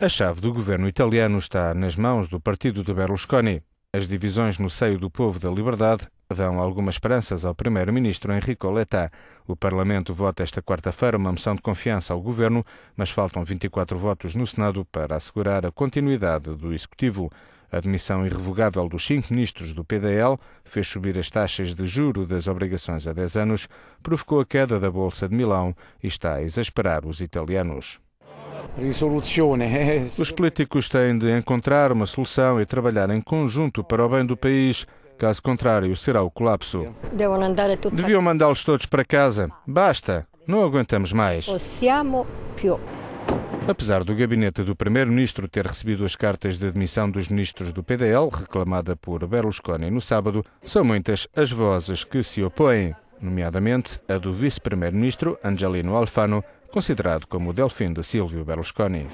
A chave do governo italiano está nas mãos do partido de Berlusconi. As divisões no seio do Povo da Liberdade dão algumas esperanças ao primeiro-ministro Enrico Letta. O Parlamento vota esta quarta-feira uma moção de confiança ao governo, mas faltam 24 votos no Senado para assegurar a continuidade do executivo. A demissão irrevogável dos cinco ministros do PDL fez subir as taxas de juro das obrigações a 10 anos, provocou a queda da Bolsa de Milão e está a exasperar os italianos. Eh, eh, Os políticos têm de encontrar uma solução e trabalhar em conjunto para o bem do país. Caso contrário, será o colapso. Deviam mandá-los todos para casa. Basta, não aguentamos mais. Apesar do gabinete do primeiro-ministro ter recebido as cartas de admissão dos ministros do PDL, reclamada por Berlusconi no sábado, são muitas as vozes que se opõem nomeadamente a do vice-primeiro-ministro Angelino Alfano, considerado como o delfim de Silvio Berlusconi.